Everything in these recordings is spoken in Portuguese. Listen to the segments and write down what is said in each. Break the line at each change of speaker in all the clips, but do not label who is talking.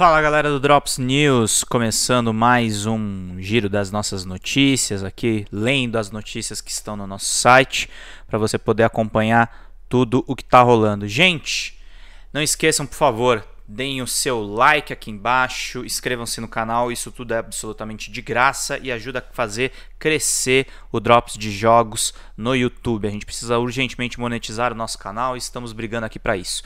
Fala galera do Drops News, começando mais um giro das nossas notícias aqui, lendo as notícias que estão no nosso site, para você poder acompanhar tudo o que está rolando. Gente, não esqueçam, por favor, deem o seu like aqui embaixo, inscrevam-se no canal, isso tudo é absolutamente de graça e ajuda a fazer crescer o Drops de jogos no YouTube. A gente precisa urgentemente monetizar o nosso canal e estamos brigando aqui para isso.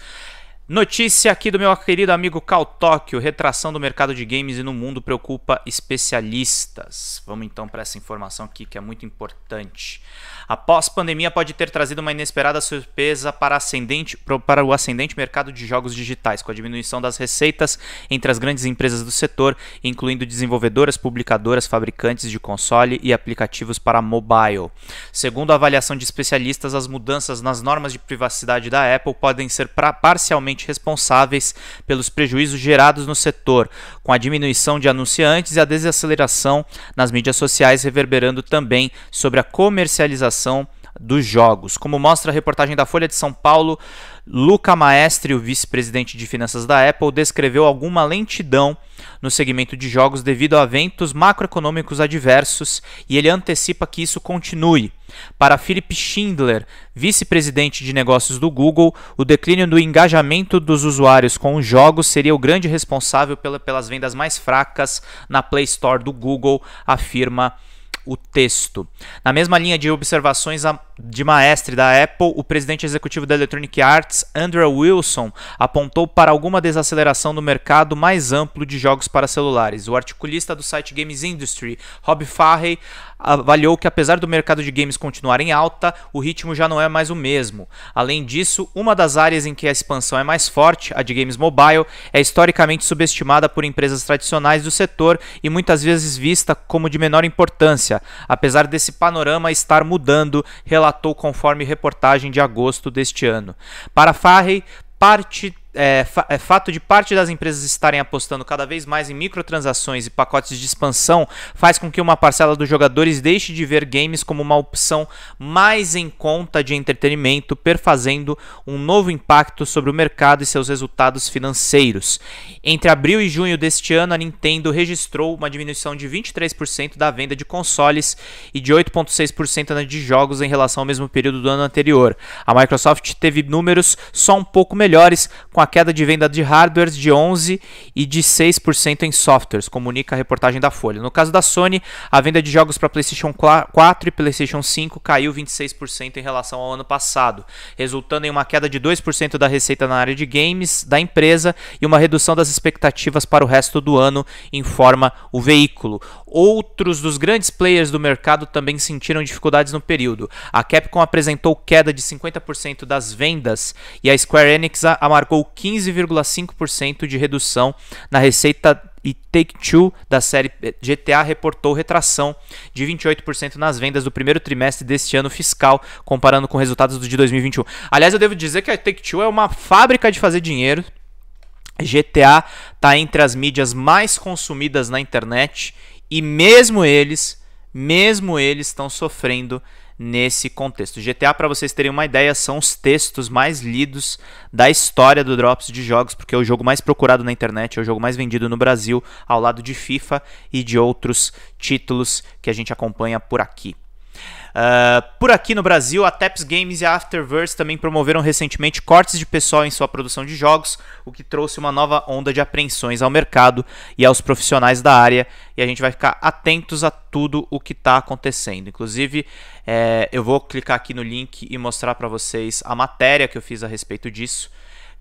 Notícia aqui do meu querido amigo Cal Tóquio: retração do mercado de games e no mundo preocupa especialistas. Vamos então para essa informação aqui que é muito importante. Após pandemia pode ter trazido uma inesperada surpresa para, ascendente, para o ascendente mercado de jogos digitais, com a diminuição das receitas entre as grandes empresas do setor, incluindo desenvolvedoras, publicadoras, fabricantes de console e aplicativos para mobile. Segundo a avaliação de especialistas, as mudanças nas normas de privacidade da Apple podem ser parcialmente responsáveis pelos prejuízos gerados no setor, com a diminuição de anunciantes e a desaceleração nas mídias sociais, reverberando também sobre a comercialização dos jogos. Como mostra a reportagem da Folha de São Paulo, Luca Maestri, o vice-presidente de finanças da Apple, descreveu alguma lentidão no segmento de jogos devido a eventos macroeconômicos adversos e ele antecipa que isso continue. Para Philip Schindler, vice-presidente de negócios do Google, o declínio do engajamento dos usuários com os jogos seria o grande responsável pelas vendas mais fracas na Play Store do Google, afirma o texto. Na mesma linha de observações, a de maestre da Apple, o presidente executivo da Electronic Arts, Andrew Wilson, apontou para alguma desaceleração do mercado mais amplo de jogos para celulares. O articulista do site Games Industry, Rob Farrey, avaliou que apesar do mercado de games continuar em alta, o ritmo já não é mais o mesmo. Além disso, uma das áreas em que a expansão é mais forte, a de games mobile, é historicamente subestimada por empresas tradicionais do setor e muitas vezes vista como de menor importância, apesar desse panorama estar mudando relatou conforme reportagem de agosto deste ano. Para Farrey, parte é, fa é, fato de parte das empresas estarem apostando cada vez mais em microtransações e pacotes de expansão faz com que uma parcela dos jogadores deixe de ver games como uma opção mais em conta de entretenimento, perfazendo um novo impacto sobre o mercado e seus resultados financeiros. Entre abril e junho deste ano, a Nintendo registrou uma diminuição de 23% da venda de consoles e de 8,6% na de jogos em relação ao mesmo período do ano anterior. A Microsoft teve números só um pouco melhores, com uma queda de venda de hardwares de 11% e de 6% em softwares, comunica a reportagem da Folha. No caso da Sony, a venda de jogos para PlayStation 4 e PlayStation 5 caiu 26% em relação ao ano passado, resultando em uma queda de 2% da receita na área de games da empresa e uma redução das expectativas para o resto do ano, informa o veículo. Outros dos grandes players do mercado também sentiram dificuldades no período. A Capcom apresentou queda de 50% das vendas e a Square Enix amargou 15,5% de redução na receita e Take-Two da série GTA reportou retração de 28% nas vendas do primeiro trimestre deste ano fiscal, comparando com resultados do de 2021. Aliás, eu devo dizer que a Take-Two é uma fábrica de fazer dinheiro. GTA está entre as mídias mais consumidas na internet e mesmo eles, mesmo eles estão sofrendo nesse contexto. GTA, para vocês terem uma ideia, são os textos mais lidos da história do Drops de jogos, porque é o jogo mais procurado na internet, é o jogo mais vendido no Brasil, ao lado de FIFA e de outros títulos que a gente acompanha por aqui. Uh, por aqui no Brasil, a Taps Games e a Afterverse também promoveram recentemente cortes de pessoal em sua produção de jogos, o que trouxe uma nova onda de apreensões ao mercado e aos profissionais da área. E a gente vai ficar atentos a tudo o que está acontecendo. Inclusive, é, eu vou clicar aqui no link e mostrar para vocês a matéria que eu fiz a respeito disso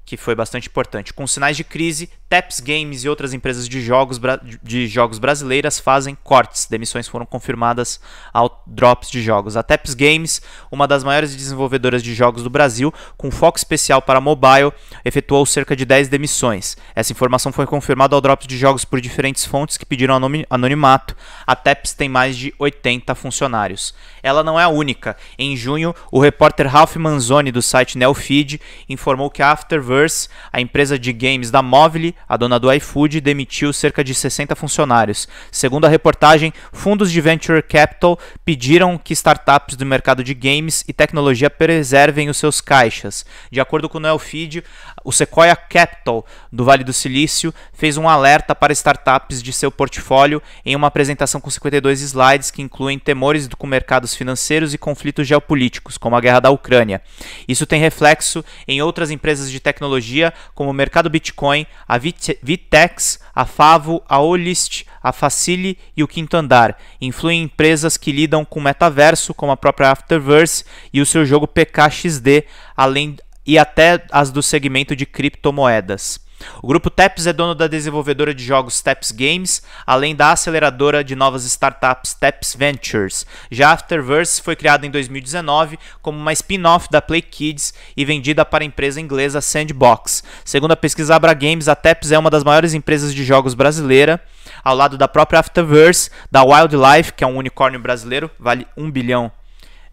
que foi bastante importante. Com sinais de crise, Taps Games e outras empresas de jogos, de jogos brasileiras fazem cortes. Demissões foram confirmadas ao drops de jogos. A Taps Games, uma das maiores desenvolvedoras de jogos do Brasil, com foco especial para mobile, efetuou cerca de 10 demissões. Essa informação foi confirmada ao drops de jogos por diferentes fontes que pediram anonimato. A Taps tem mais de 80 funcionários. Ela não é a única. Em junho, o repórter Ralph Manzoni do site Neofeed informou que a Universe, a empresa de games da Movile, a dona do iFood, demitiu cerca de 60 funcionários. Segundo a reportagem, fundos de venture capital pediram que startups do mercado de games e tecnologia preservem os seus caixas. De acordo com o Noel Feed, o Sequoia Capital do Vale do Silício fez um alerta para startups de seu portfólio em uma apresentação com 52 slides que incluem temores com mercados financeiros e conflitos geopolíticos, como a guerra da Ucrânia. Isso tem reflexo em outras empresas de tecnologia tecnologia, como o mercado Bitcoin, a Vitex, a Favo, a Olist, a Facile e o Quinto Andar. Influem em empresas que lidam com metaverso, como a própria Afterverse e o seu jogo PKXD, além e até as do segmento de criptomoedas. O grupo TEPS é dono da desenvolvedora de jogos TEPS Games, além da aceleradora de novas startups TEPS Ventures. Já Afterverse foi criada em 2019 como uma spin-off da Play Kids e vendida para a empresa inglesa Sandbox. Segundo a pesquisa Abra Games, a TEPS é uma das maiores empresas de jogos brasileira, ao lado da própria Afterverse, da Wildlife, que é um unicórnio brasileiro, vale 1 bilhão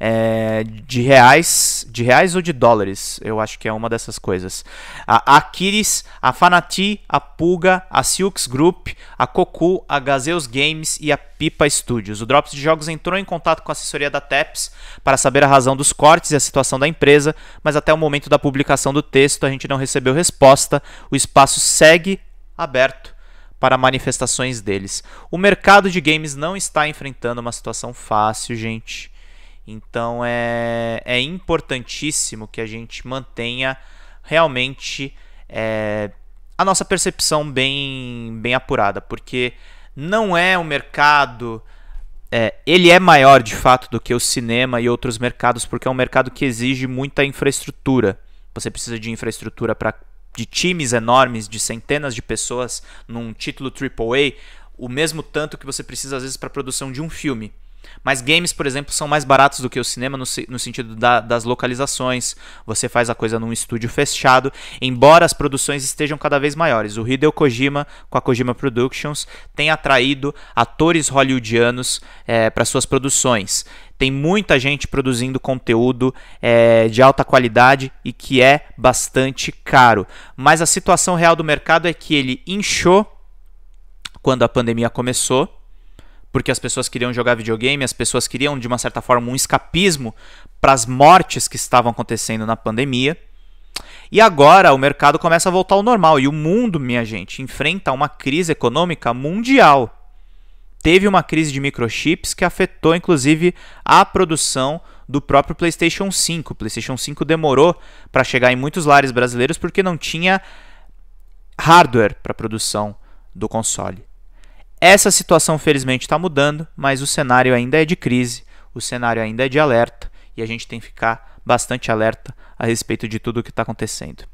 é, de reais, de reais ou de dólares, eu acho que é uma dessas coisas. A Akiris, a Fanati, a Puga, a Silks Group, a Cocu, a Gazeus Games e a Pipa Studios. O Drops de Jogos entrou em contato com a assessoria da TEPS para saber a razão dos cortes e a situação da empresa, mas até o momento da publicação do texto a gente não recebeu resposta. O espaço segue aberto para manifestações deles. O mercado de games não está enfrentando uma situação fácil, gente. Então é, é importantíssimo que a gente mantenha realmente é, a nossa percepção bem, bem apurada, porque não é um mercado. É, ele é maior de fato do que o cinema e outros mercados, porque é um mercado que exige muita infraestrutura. Você precisa de infraestrutura para de times enormes, de centenas de pessoas num título AAA, o mesmo tanto que você precisa às vezes para a produção de um filme. Mas games, por exemplo, são mais baratos do que o cinema no, no sentido da, das localizações. Você faz a coisa num estúdio fechado, embora as produções estejam cada vez maiores. O Hideo Kojima, com a Kojima Productions, tem atraído atores hollywoodianos é, para suas produções. Tem muita gente produzindo conteúdo é, de alta qualidade e que é bastante caro. Mas a situação real do mercado é que ele inchou quando a pandemia começou porque as pessoas queriam jogar videogame, as pessoas queriam, de uma certa forma, um escapismo para as mortes que estavam acontecendo na pandemia. E agora o mercado começa a voltar ao normal e o mundo, minha gente, enfrenta uma crise econômica mundial. Teve uma crise de microchips que afetou inclusive a produção do próprio PlayStation 5. O PlayStation 5 demorou para chegar em muitos lares brasileiros porque não tinha hardware para produção do console. Essa situação, felizmente, está mudando, mas o cenário ainda é de crise, o cenário ainda é de alerta e a gente tem que ficar bastante alerta a respeito de tudo o que está acontecendo.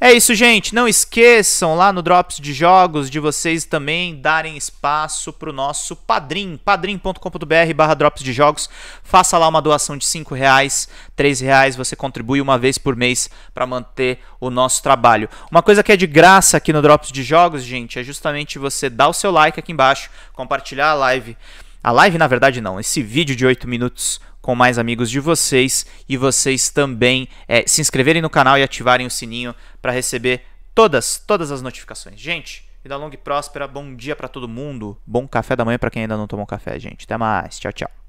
É isso, gente. Não esqueçam lá no Drops de Jogos de vocês também darem espaço para o nosso padrim, padrim.com.br barra Drops de Jogos. Faça lá uma doação de R$ reais, R$ reais, você contribui uma vez por mês para manter o nosso trabalho. Uma coisa que é de graça aqui no Drops de Jogos, gente, é justamente você dar o seu like aqui embaixo, compartilhar a live. A live, na verdade, não. Esse vídeo de 8 minutos com mais amigos de vocês e vocês também é, se inscreverem no canal e ativarem o sininho para receber todas, todas as notificações. Gente, vida longa e próspera, bom dia para todo mundo, bom café da manhã para quem ainda não tomou café, gente. Até mais, tchau, tchau.